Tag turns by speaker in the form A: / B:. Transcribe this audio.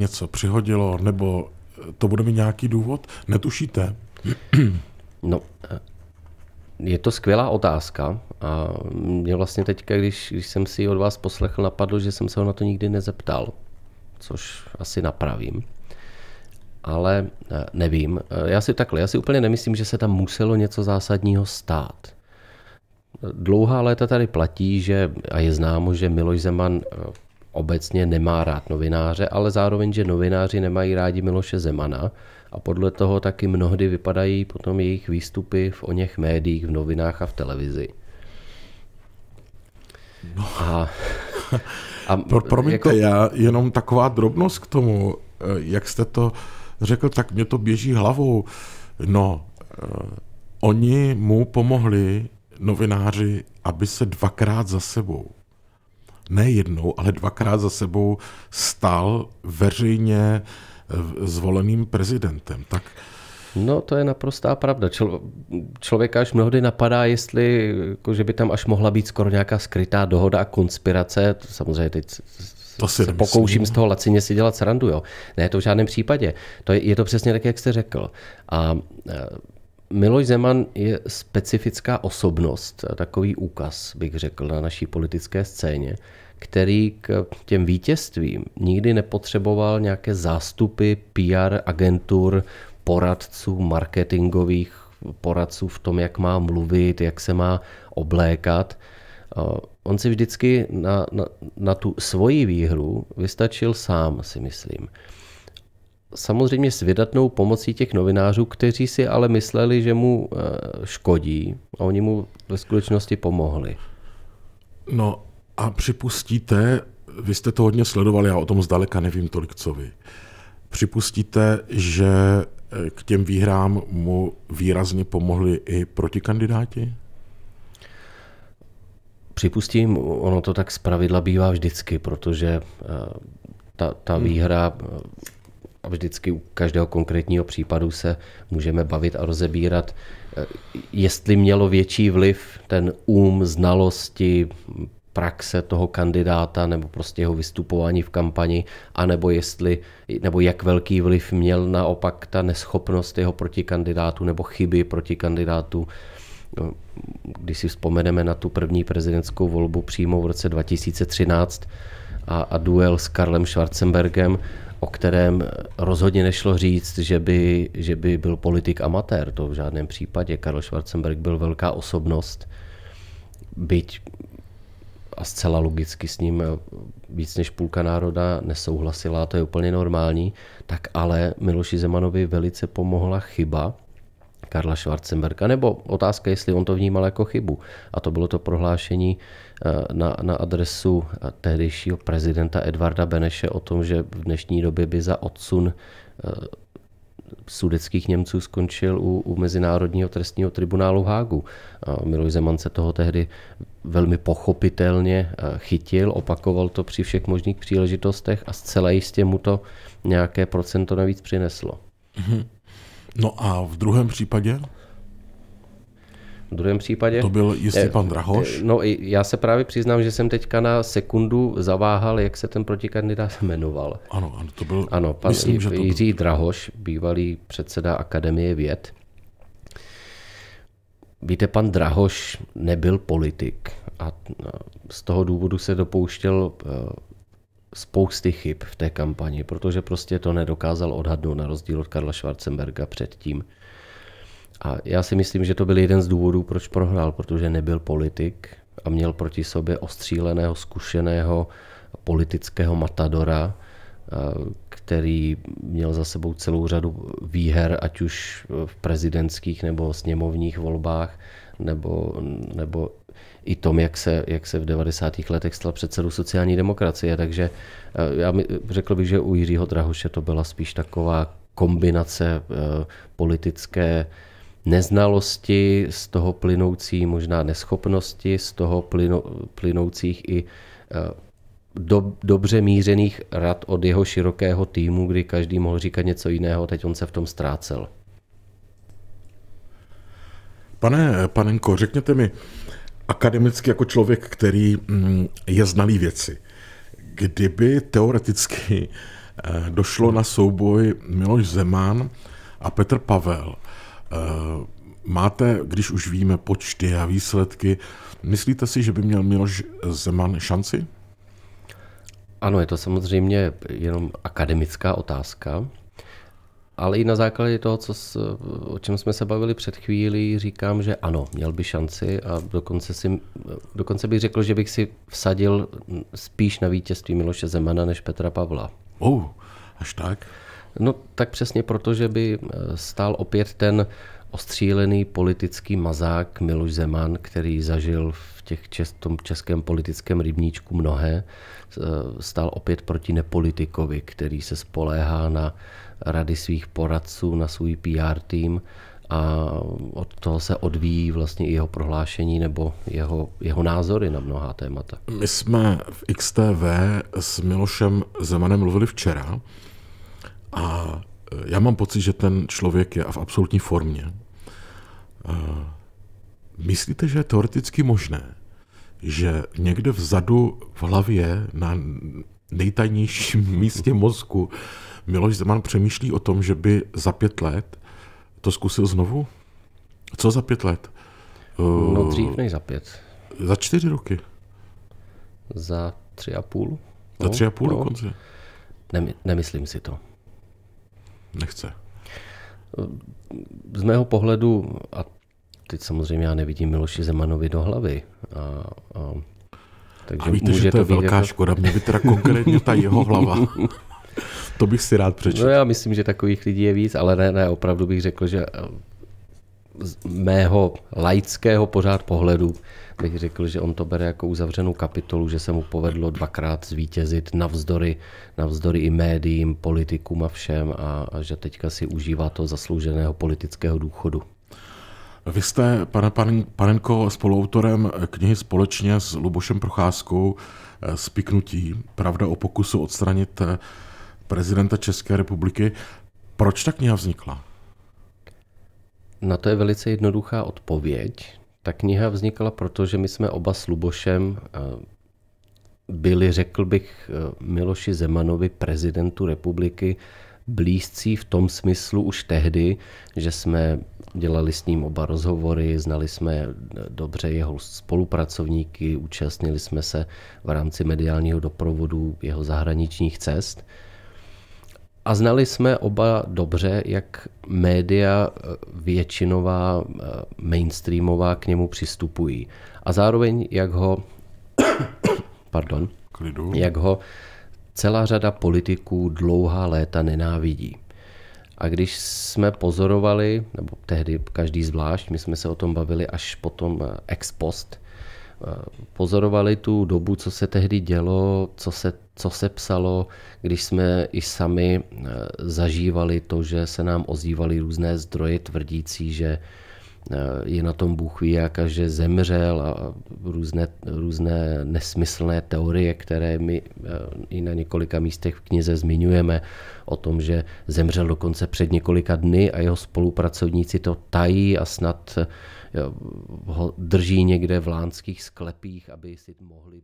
A: něco přihodilo, nebo eh, to bude mít nějaký důvod? Netušíte?
B: No, eh, je to skvělá otázka a mě vlastně teďka, když, když jsem si ji od vás poslechl, napadlo, že jsem se ho na to nikdy nezeptal, což asi napravím. Ale eh, nevím, já si takhle, já si úplně nemyslím, že se tam muselo něco zásadního stát. Dlouhá léta tady platí, že a je známo, že Miloš Zeman obecně nemá rád novináře, ale zároveň, že novináři nemají rádi Miloše Zemana a podle toho taky mnohdy vypadají potom jejich výstupy v o něch médiích, v novinách a v televizi.
A: No. A, a Pro, promiňte, jako... já jenom taková drobnost k tomu, eh, jak jste to řekl, tak mě to běží hlavou. No, eh, oni mu pomohli, novináři, aby se dvakrát za sebou ne jednou, ale dvakrát za sebou stál veřejně eh, zvoleným prezidentem. Tak No, to je naprostá pravda.
B: Čl- člověka až mnohdy napadá, jestli jako, že by tam až mohla být skoro nějaká skrytá dohoda a konspirace. To samozřejmě teď to si se pokouším z toho lacině si dělat srandu. Jo. Ne, to v žádném případě. To je, je to přesně tak, jak jste řekl. A, a eh, Miloš Zeman je specifická osobnost, takový úkaz, bych řekl, na naší politické scéně, který k těm vítězstvím nikdy nepotřeboval nějaké zástupy PR agentur, poradců, marketingových poradců v tom, jak má mluvit, jak se má oblékat. On si vždycky na, na, na tu svoji výhru vystačil sám, si myslím samozřejmě s vydatnou pomocí těch novinářů, kteří si ale mysleli, že mu eh, škodí a oni mu ve skutečnosti pomohli.
A: No a připustíte, vy jste to hodně sledovali, já o tom zdaleka nevím tolik, co vy. Připustíte, že eh, k těm výhrám mu výrazně pomohli i protikandidáti? Připustím,
B: ono to tak zpravidla bývá vždycky, protože eh, ta, ta hmm. výhra vždycky u každého konkrétního případu se můžeme bavit a rozebírat, eh, jestli mělo větší vliv ten um, znalosti, praxe toho kandidáta nebo prostě jeho vystupování v kampani, anebo jestli, nebo jak velký vliv měl naopak ta neschopnost jeho protikandidátu nebo chyby protikandidátu. No, když si vzpomeneme na tu první prezidentskou volbu přímo v roce 2013 a, a duel s Karlem Schwarzenbergem, o kterém rozhodně nešlo říct, že by, že by byl politik amatér, to v žádném případě. Karl Schwarzenberg byl velká osobnost, byť a zcela logicky s ním víc než půlka národa nesouhlasila, to je úplně normální, tak ale Miloši Zemanovi velice pomohla chyba, Karla Schwarzenberga, nebo otázka, jestli on to vnímal jako chybu. A to bylo to prohlášení eh, na, na adresu eh, tehdejšího prezidenta Edvarda Beneše o tom, že v dnešní době by za odsun eh, sudeckých Němců skončil u, u Mezinárodního trestního tribunálu Hágu. Miloš Zeman se toho tehdy velmi pochopitelně chytil, opakoval to při všech možných příležitostech a zcela jistě mu to nějaké procento navíc přineslo.
A: Mm-hmm. No a v druhém případě?
B: V druhém případě... To byl jistý eh, pan Drahoš? Eh, no, já se právě přiznám, že jsem teďka na sekundu zaváhal, jak se ten protikandidát jmenoval. Ano, ano, to byl... Ano, pan myslím, J- že to byl... Jiří Drahoš, bývalý předseda Akademie věd. Víte, pan Drahoš nebyl politik a z toho důvodu se dopouštěl eh, spousty chyb v té kampani, protože prostě to nedokázal odhadnout na rozdíl od Karla Schwarzenberga předtím. A já si myslím, že to byl jeden z důvodů, proč prohrál, protože nebyl politik a měl proti sobě ostříleného, zkušeného politického matadora, Eh, který měl za sebou celou řadu výher, ať už v prezidentských nebo sněmovních volbách, nebo, nebo i tom, jak se, jak se v 90. letech stal předsedou sociální demokracie. Takže eh, já řekl bych, že u Jiřího Drahoše to byla spíš taková kombinace eh, politické neznalosti, z toho plynoucí možná neschopnosti, z toho plynoucích i do, dobře mířených rad od jeho širokého týmu, kdy každý mohl říkat něco jiného, teď on se v tom ztrácel.
A: Pane Panenko, řekněte mi, akademicky jako člověk, který mm, je znalý věci, kdyby teoreticky eh, došlo na souboj Miloš Zeman a Petr Pavel, eh, máte, když už víme počty a výsledky, myslíte si, že by měl Miloš Zeman šanci? Ano, je to
B: samozřejmě jenom akademická otázka, ale i na základě toho, co, s, o čem jsme se bavili před chvílí, říkám, že ano, měl by šanci a dokonce, si, dokonce bych řekl, že bych si vsadil spíš na vítězství Miloše Zemana než Petra Pavla. Oh, až tak? No tak přesně proto, že by eh, stál opět ten ostřílený politický mazák Miloš Zeman, který zažil v těch čes, tom českém politickém rybníčku mnohé, e, stál opět proti nepolitikovi, který se spoléhá na rady svých poradců, na svůj PR tým a od toho se odvíjí vlastně i jeho prohlášení nebo jeho, jeho názory na mnohá témata.
A: My jsme v XTV s Milošem Zemanem mluvili včera a já mám pocit, že ten člověk je v absolutní formě. Eh, myslíte, že je teoreticky možné, že někde vzadu v hlavě, na nejtajnějším místě mozku, Miloš Zeman přemýšlí o tom, že by za pět let to zkusil znovu? Co za pět let? Eh, no dřív než za pět. Za čtyři roky.
B: Za tři a půl. No, za tři a
A: půl no. dokonce. No.
B: Nemy, nemyslím si to. Nechce. Z mého pohledu, a teď samozřejmě já nevidím Miloši Zemanovi do hlavy, a, a, takže a víte, může že to je to velká jako... škoda, mě by teda konkrétně ta jeho hlava. to bych si rád přečetl. No já myslím, že takových lidí je víc, ale ne, ne, opravdu bych řekl, že z mého laického pořád pohledu bych řekl, že on to bere jako uzavřenou kapitolu, že se mu povedlo dvakrát zvítězit navzdory, navzdory i médiím, politikům
A: a všem a, a že teďka si užívá to zaslouženého politického důchodu. Vy jste, pane Panenko, spoluautorem knihy společně s Lubošem Procházkou eh, Spiknutí, pravda o pokusu odstranit eh, prezidenta České republiky. Proč ta kniha vznikla? Na to je velice
B: jednoduchá odpověď. Ta kniha vznikla proto, že my jsme oba s Lubošem eh, byli, řekl bych, eh, Miloši Zemanovi, prezidentu republiky, blízcí v tom smyslu už tehdy, že jsme dělali s ním oba rozhovory, znali jsme eh, dobře jeho spolupracovníky, účastnili jsme se v rámci mediálního doprovodu jeho zahraničních cest – a znali jsme oba dobře, jak média eh, většinová, eh, mainstreamová k němu přistupují. A zároveň, jak ho, pardon, Klidu. jak ho celá řada politiků dlouhá léta nenávidí. A když jsme pozorovali, nebo tehdy každý zvlášť, my jsme se o tom bavili až potom eh, ex post, pozorovali tu dobu, co se tehdy dělo, co se, co se psalo, když jsme i sami eh, zažívali to, že se nám ozývaly různé zdroje tvrdící, že Eh, je na tom Bůh ví jak a že zemřel a různé, různé nesmyslné teorie, které my eh, i na několika místech v knize zmiňujeme o tom, že zemřel dokonce před několika dny a jeho spolupracovníci to tají a snad eh, ho drží někde v lánských sklepích, aby si mohli...